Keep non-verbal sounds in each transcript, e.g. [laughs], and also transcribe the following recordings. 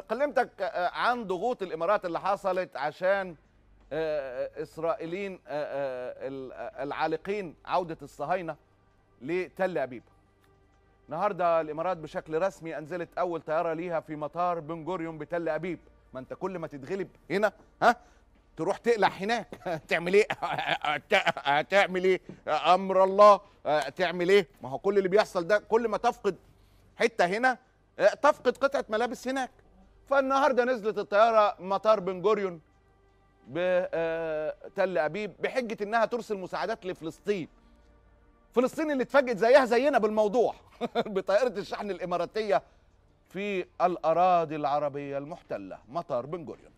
كلمتك آه، عن ضغوط الامارات اللي حصلت عشان آه، آه، اسرائيليين العالقين عوده الصهاينه لتل ابيب النهارده الامارات بشكل رسمي انزلت اول طياره ليها في مطار بن جوريون بتل ابيب ما انت كل ما تتغلب هنا ها تروح تقلع هناك [laughs] تعمل ايه هتعمل ايه امر الله تعمل ايه ما هو كل اللي بيحصل ده كل ما تفقد حته هنا تفقد قطعه ملابس هناك فالنهارده نزلت الطياره مطار بن جوريون بتل آه، ابيب بحجه انها ترسل مساعدات لفلسطين فلسطين اللي اتفاجئت زيها زينا بالموضوع [laughs] بطائره الشحن الاماراتيه في الاراضي العربيه المحتله مطار بن جوريون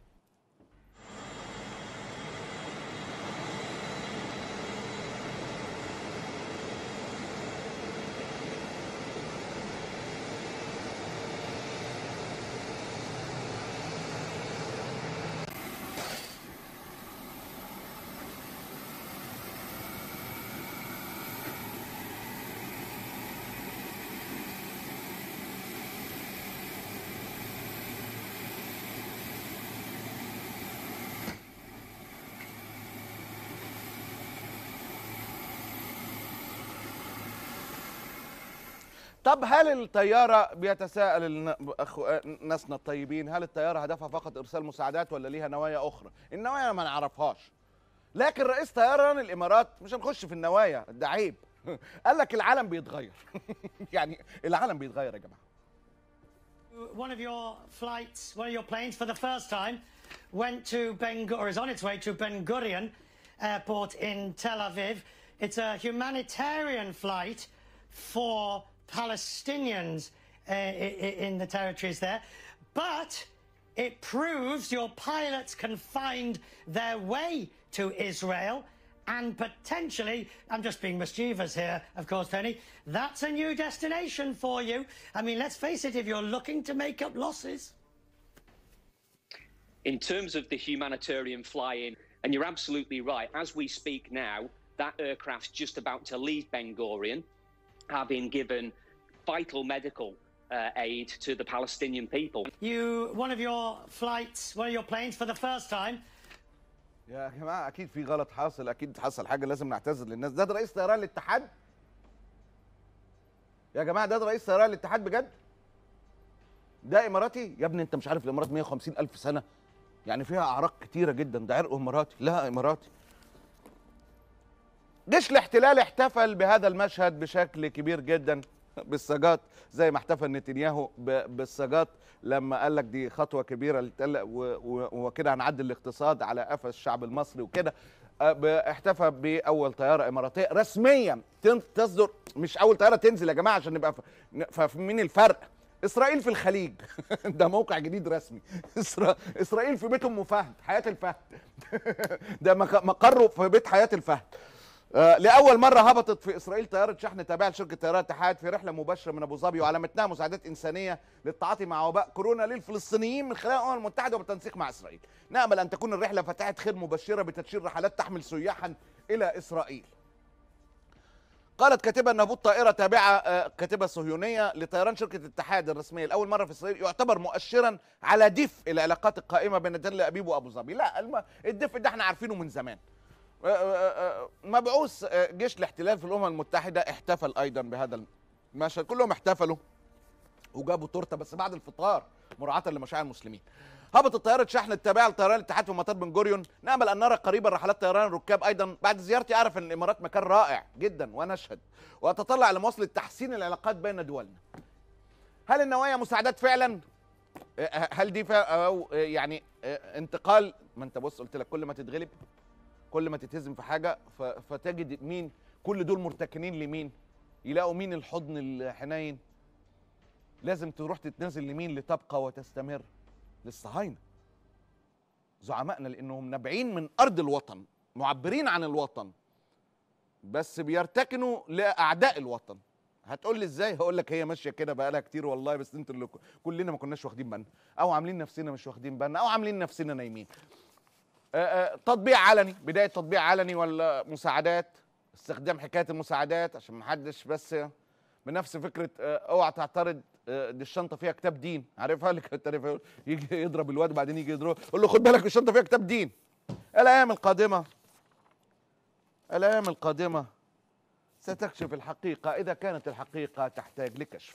طب هل الطياره بيتساءل أخو... ناسنا الطيبين هل الطياره هدفها فقط ارسال مساعدات ولا ليها نوايا اخرى النوايا ما نعرفهاش لكن رئيس طيران الامارات مش هنخش في النوايا ده عيب [laughs] قال لك العالم بيتغير [laughs] يعني العالم بيتغير يا جماعه one of your flights, one of your planes for the first time went to Ben or is on its way to Ben Gurion Airport in Tel Aviv. It's a humanitarian flight for Palestinians uh, in the territories there. But it proves your pilots can find their way to Israel and potentially, I'm just being mischievous here, of course, Tony, that's a new destination for you. I mean, let's face it, if you're looking to make up losses. In terms of the humanitarian fly-in, and you're absolutely right, as we speak now, that aircraft's just about to leave Ben Gurion. have been given vital medical uh, aid to the Palestinian people. You, one of your flights, one of your planes for the first time. يا جماعة أكيد في غلط حاصل أكيد حصل حاجة لازم نعتذر للناس ده, ده رئيس طيران الاتحاد يا جماعة ده, ده رئيس طيران الاتحاد بجد ده إماراتي يا ابني أنت مش عارف الإمارات 150 ألف سنة يعني فيها أعراق كتيرة جدا ده عرق إماراتي لا إماراتي جيش الاحتلال احتفل بهذا المشهد بشكل كبير جدا بالسجات زي ما احتفل نتنياهو بالسجات لما قال لك دي خطوه كبيره وكده هنعدي الاقتصاد على قفا الشعب المصري وكده آه، احتفى باول طياره اماراتيه رسميا تصدر مش اول طياره تنزل يا جماعه عشان نبقى فاهمين الفرق اسرائيل في الخليج [laughs] ده موقع جديد رسمي إسرا... اسرائيل في بيت ام فهد حياه الفهد [laughs] ده مقره في بيت حياه الفهد آه، لاول مره هبطت في اسرائيل طياره شحن تابعه لشركه طيران الاتحاد في رحله مباشره من ابو ظبي وعلى متنها مساعدات انسانيه للتعاطي مع وباء كورونا للفلسطينيين من خلال الامم المتحده وبالتنسيق مع اسرائيل. نامل ان تكون الرحله فتحت خير مبشره بتدشين رحلات تحمل سياحا الى اسرائيل. قالت كاتبه ان هبوط طائره تابعه آه، كاتبه صهيونيه لطيران شركه الاتحاد الرسميه لاول مره في اسرائيل يعتبر مؤشرا على دفء العلاقات القائمه بين تل ابيب وابو ظبي، لا الدفء ده احنا عارفينه من زمان. أه، أه، أه، مبعوث جيش الاحتلال في الامم المتحده احتفل ايضا بهذا المشهد كلهم احتفلوا وجابوا تورته بس بعد الفطار مراعاه لمشاعر المسلمين هبطت طيارة شحن التابعة لطيران الاتحاد في مطار بن جوريون نأمل أن نرى قريبا رحلات طيران الركاب أيضا بعد زيارتي أعرف أن الإمارات مكان رائع جدا ونشهد، وأتطلع لمواصلة تحسين العلاقات بين دولنا هل النوايا مساعدات فعلا هل دي فعلا أو يعني انتقال ما أنت بص قلت لك كل ما تتغلب كل ما تتهزم في حاجه فتجد مين كل دول مرتكنين لمين يلاقوا مين الحضن الحنين لازم تروح تتنازل لمين لتبقى وتستمر للصهاينه زعمائنا لانهم نابعين من ارض الوطن معبرين عن الوطن بس بيرتكنوا لاعداء الوطن هتقول لي ازاي هقول لك هي ماشيه كده بقالها كتير والله بس انتوا اللي كلنا ما كناش واخدين بالنا او عاملين نفسنا مش واخدين بالنا او عاملين نفسنا نايمين آه، آه، تطبيع علني بدايه تطبيع علني ولا مساعدات استخدام حكايه المساعدات عشان ما حدش بس بنفس فكره آه، اوعى تعترض دي الشنطه فيها كتاب دين عارفها اللي كانت يجي يضرب الواد وبعدين يجي يضرب يقول له خد بالك الشنطه فيها كتاب دين الايام القادمه الايام القادمه ستكشف الحقيقه اذا كانت الحقيقه تحتاج لكشف